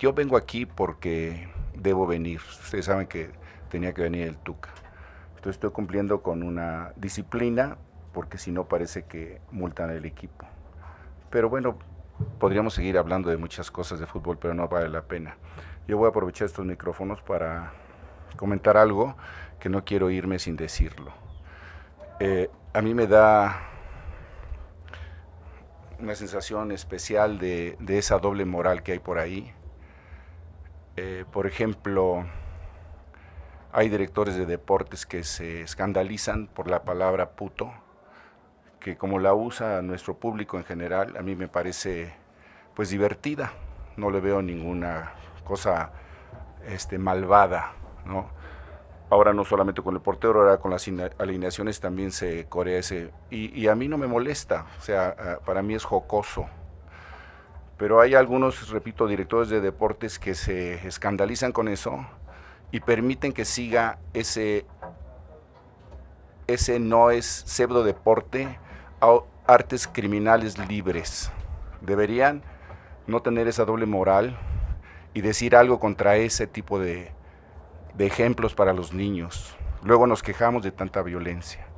yo vengo aquí porque debo venir. Ustedes saben que tenía que venir el Tuca. Entonces estoy cumpliendo con una disciplina porque si no parece que multan el equipo. Pero bueno, podríamos seguir hablando de muchas cosas de fútbol, pero no vale la pena. Yo voy a aprovechar estos micrófonos para comentar algo que no quiero irme sin decirlo. Eh, a mí me da una sensación especial de esa doble moral que hay por ahí eh, por ejemplo, hay directores de deportes que se escandalizan por la palabra puto, que como la usa nuestro público en general, a mí me parece pues divertida, no le veo ninguna cosa este, malvada, ¿no? Ahora no solamente con el portero, ahora con las alineaciones también se corea ese, y, y a mí no me molesta, o sea, para mí es jocoso, pero hay algunos, repito, directores de deportes que se escandalizan con eso y permiten que siga ese, ese no es pseudo deporte a artes criminales libres. Deberían no tener esa doble moral y decir algo contra ese tipo de ejemplos para los niños. Luego nos quejamos de tanta violencia.